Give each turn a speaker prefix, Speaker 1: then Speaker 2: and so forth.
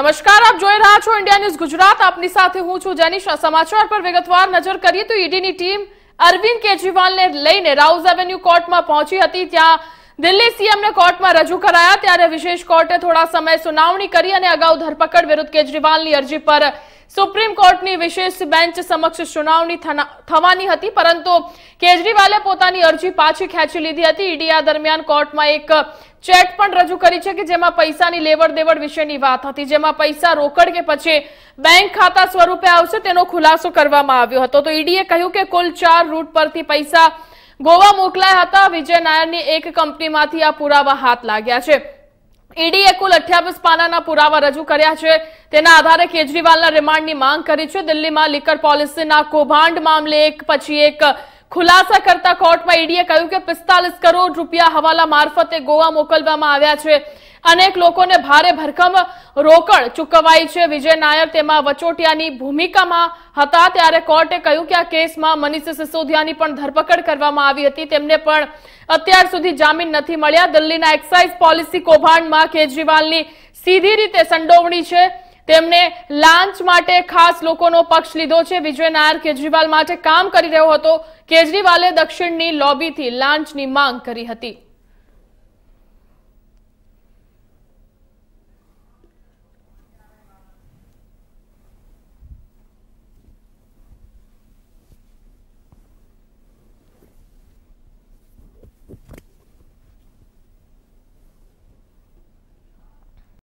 Speaker 1: નમસ્કાર આપ જોઈ રહ્યા છો ઇન્ડિયા ન્યૂઝ ગુજરાત આપની સાથે હું છું જનિશા સમાચાર પર વિગતવાર નજર કરીએ તો ઈડીની ટીમ અરવિંદ કેજરીવાલને લઈને રાઉઝ એવન્યુ કોર્ટમાં પહોંચી હતી ત્યાં દિલ્હી સીએમને કોર્ટમાં રજૂ કરાયા ત્યારે વિશેષ કોર્ટે થોડા સમય સુનાવણી કરી અને અગાઉ ધરપકડ વિરુદ્ધ કેજરીવાલની અરજી પર સુપ્રીમ કોર્ટની વિશેષ બેન્ચ સમક્ષ સુનાવણી થવાની હતી પરંતુ કેજરીવાલે પોતાની અરજી પાછી ખેંચી લીધી હતી ઈડી દરમિયાન કોર્ટમાં એક ચેટ પણ રજૂ કરી છે કે જેમાં પૈસાની લેવડ દેવડ વિશેની વાત હતી જેમાં પૈસા રોકડ કે પછી બેંક ખાતા સ્વરૂપે આવશે તેનો ખુલાસો કરવામાં આવ્યો હતો તો ઈડીએ કહ્યું કે કુલ ચાર રૂટ પરથી પૈસા ગોવા મોકલાયા હતા વિજય નાયરની એક કંપનીમાંથી આ પુરાવા હાથ લાગ્યા છે ઈડીએ કુલ અઠ્યાવીસ પાનાના પુરાવા રજૂ કર્યા છે તેના આધારે કેજરીવાલના રિમાન્ડની માંગ કરી છે દિલ્હીમાં લીકર પોલિસીના કૌભાંડ મામલે એક પછી એક ખુલાસા કરતા કોર્ટમાં ઈડીએ કહ્યું કે પિસ્તાલીસ કરોડ રૂપિયા હવાલા મારફતે ગોવા મોકલવામાં આવ્યા છે અનેક લોકોને ભારે ભરખમ રોકડ ચૂકવાઈ છે વિજય નાયર તેમાં વચોટિયાની ભૂમિકામાં હતા ત્યારે કોર્ટે કહ્યું કે આ કેસમાં મનીષ સિસોદિયાની પણ ધરપકડ કરવામાં આવી હતી તેમને પણ અત્યાર સુધી જામીન નથી મળ્યા દિલ્હીના એક્સાઇઝ પોલિસી કૌભાંડમાં કેજરીવાલની સીધી રીતે સંડોવણી છે તેમને લાંચ માટે ખાસ લોકોનો પક્ષ લીધો છે વિજય નાયર કેજરીવાલ માટે કામ કરી રહ્યો હતો કેજરીવાલે દક્ષિણની લોબીથી લાંચની માંગ કરી હતી